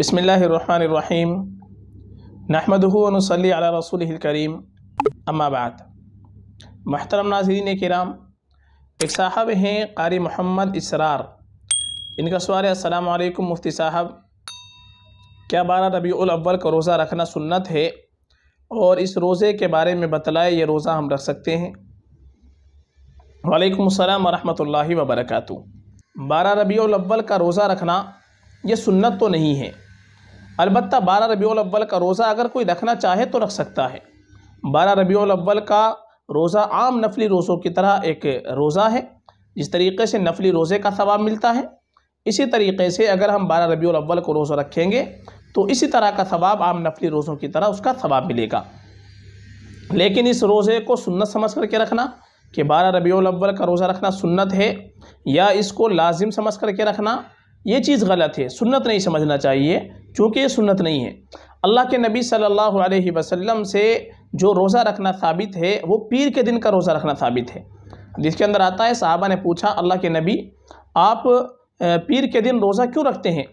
बसमीम नहमदनसली करीम अम्माबाद महतरम नाजरीन कराम एक साहब हैं कारी मोहम्मद इसरार इनका सवाल है असलकम मुफ्ती साहब क्या बारा रबी अव्वल का रोज़ा रखना सुन्नत है और इस रोज़े के बारे में बतलाए ये रोज़ा हम रख सकते हैं वालेकुम अस्सलाम वरहमतुल्लाहि वबरकातु बारह रबी अव्वल का रोज़ा रखना यह सुन्नत तो नहीं है अलबत् बारह रबी अव्वल का रोज़ा अगर कोई रखना चाहे तो रख सकता है बारह रबी अव्वल का रोज़ा आम नफली रोज़ों की तरह एक रोज़ा है जिस तरीके से नफली रोज़े का सवाब मिलता है इसी तरीके से अगर हम बारह रबी अव्वल को रोज़ा रखेंगे तो इसी तरह का सवाब आम नफली रोज़ों की तरह उसका सवाब मिलेगा लेकिन इस रोज़े को सुन्नत समझ करके रखना कि बारह रबी अव्वल का रोज़ा रखना सुन्नत है या इसको लाजिम समझ करके रखना ये चीज़ गलत है सुन्नत नहीं समझना चाहिए चूँकि ये सुन्नत नहीं है अल्लाह के नबी सल्लल्लाहु अलैहि वसल्लम से जो रोज़ा रखना साबित है वो पीर के दिन का रोज़ा रखना साबित है जिसके अंदर आता है साहबा ने पूछा अल्लाह के नबी आप पीर के दिन रोज़ा क्यों रखते हैं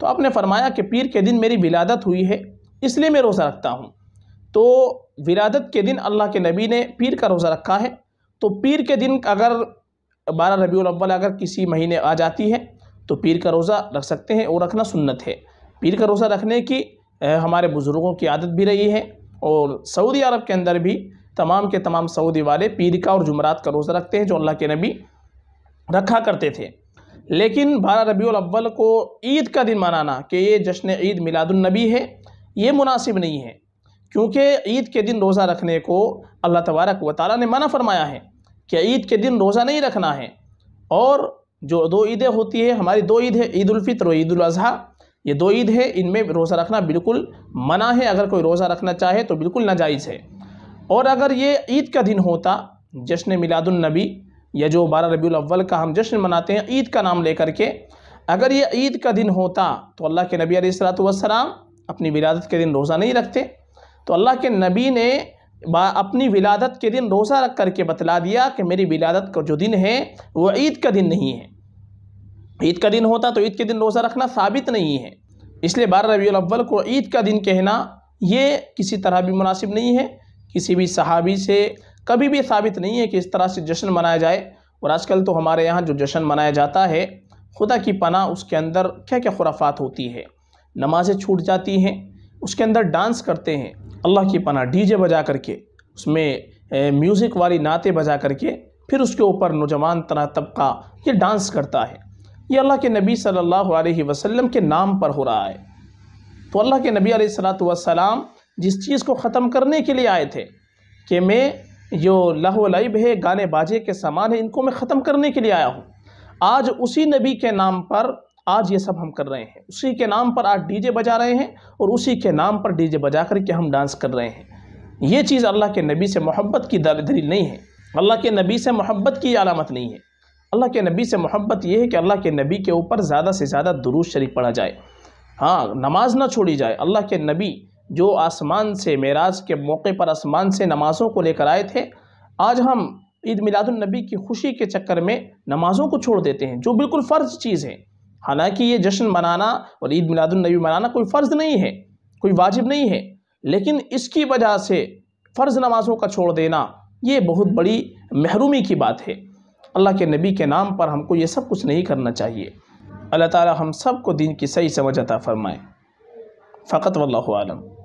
तो आपने फरमाया कि पीर के दिन मेरी विलादत हुई है इसलिए मैं रोज़ा रखता हूँ तो विलादत के दिन अल्लाह के नबी ने पीर का रोज़ा रखा है तो पीर के दिन अगर बारह रबी अव्वल अगर किसी महीने आ जाती है तो पीर का रोज़ा रख सकते हैं और रखना सुन्नत है पीर का रोज़ा रखने की हमारे बुज़ुर्गों की आदत भी रही है और सऊदी अरब के अंदर भी तमाम के तमाम सऊदी वाले पीर का और जुमरात का रोज़ा रखते हैं जो अल्लाह के नबी रखा करते थे लेकिन बारह रबी अव्वल को ईद का दिन मनाना कि ये जश्न ईद मिलादुलनबी है ये मुनासिब नहीं है क्योंकि ईद के दिन रोज़ा रखने को अल्लाह तबारक व ताली ने मना फरमाया है कि ईद के दिन रोज़ा नहीं रखना है और जो दो ईदें होती है हमारी दो ईद है ईदालफ़ितर और ईदाजी ये दो ईद है इनमें रोज़ा रखना बिल्कुल मना है अगर कोई रोज़ा रखना चाहे तो बिल्कुल नाजायज़ है और अगर ये ईद का दिन होता जश्न मिलादुलनबी या जो बारह रबी अव्वल का हम जश्न मनाते हैं ईद का नाम लेकर के अगर ये ईद का दिन होता तो अल्लाह के नबी सलाम अपनी विलादत के दिन रोज़ा नहीं रखते तो अल्लाह के नबी ने अपनी विलादत के दिन रोज़ा रख करके बतला दिया कि मेरी विलादत का जो दिन है वो ईद का दिन नहीं है ईद का दिन होता तो ईद के दिन रोज़ा रखना साबित नहीं है इसलिए बारह रबी अव्वल को ईद का दिन कहना ये किसी तरह भी मुनासिब नहीं है किसी भी सहाबी से कभी भी साबित नहीं है कि इस तरह से जश्न मनाया जाए और आजकल तो हमारे यहाँ जो जश्न मनाया जाता है खुदा की पना उसके अंदर क्या क्या खुराफात होती है नमाज़ें छूट जाती हैं उसके अंदर डांस करते हैं अल्लाह की पना डीजे बजा करके उसमें म्यूज़िक वाली नाते बजा करके फिर उसके ऊपर नौजवान तरह तबका ये डांस करता है ये अल्लाह के नबी सल्लल्लाहु अलैहि वसल्लम के नाम पर हो रहा है तो अल्लाह के नबी सलाम जिस चीज़ को ख़त्म करने के लिए आए थे कि मैं जो लहलाइब है गाने बाजे के सामान है इनको मैं ख़त्म करने के लिए आया हूँ आज उसी नबी के नाम पर आज ये सब हम कर रहे हैं उसी के नाम पर आज डीजे बजा रहे हैं और उसी के नाम पर डीजे बजा करके हम डांस कर रहे हैं ये चीज़ अल्लाह के नबी से मोहब्बत की दलदरी नहीं है अल्लाह के नबी से मोहब्बत की अलामत नहीं है अल्लाह के नबी से मोहब्बत ये है कि अल्लाह के नबी के ऊपर ज़्यादा से ज़्यादा दुरूज शरीफ पढ़ा जाए हाँ नमाज ना छोड़ी जाए अल्लाह के नबी जो आसमान से मेराज के मौके पर आसमान से नमाज़ों को लेकर आए थे आज हम ईद मिलादुलनबी की खुशी के चक्कर में नमाज़ों को छोड़ देते हैं जो बिल्कुल फ़र्ज चीज़ है हालांकि ये जश्न मनाना और ईद मिलादुलनबी मनाना कोई फ़र्ज़ नहीं है कोई वाजिब नहीं है लेकिन इसकी वजह से फ़र्ज़ नमाज़ों का छोड़ देना ये बहुत बड़ी महरूमी की बात है अल्लाह के नबी के नाम पर हमको ये सब कुछ नहीं करना चाहिए अल्लाह ताला हम सब को दीन की सही समझ अता फ़रमाए फ़कत वल्लम